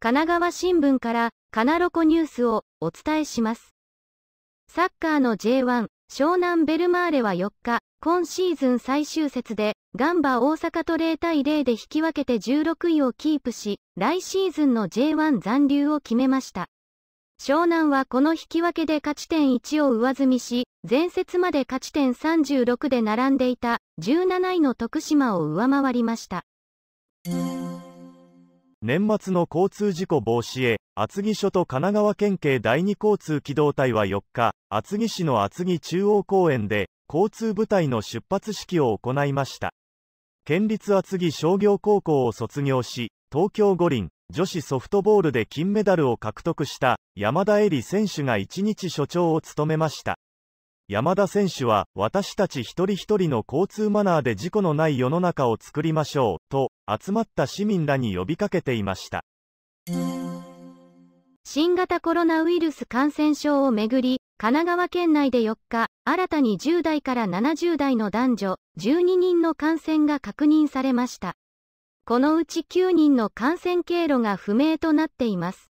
神奈川新聞からカナロコニュースをお伝えします。サッカーの J1 湘南ベルマーレは4日、今シーズン最終節でガンバ大阪と0対0で引き分けて16位をキープし、来シーズンの J1 残留を決めました。湘南はこの引き分けで勝ち点1を上積みし、前節まで勝ち点36で並んでいた17位の徳島を上回りました。年末の交通事故防止へ、厚木署と神奈川県警第2交通機動隊は4日、厚木市の厚木中央公園で、交通部隊の出発式を行いました。県立厚木商業高校を卒業し、東京五輪女子ソフトボールで金メダルを獲得した山田恵里選手が一日所長を務めました山田選手は私たち一人一人の交通マナーで事故のない世の中を作りましょうと集まった市民らに呼びかけていました新型コロナウイルス感染症をめぐり神奈川県内で4日新たに10代から70代の男女12人の感染が確認されましたこのうち9人の感染経路が不明となっています。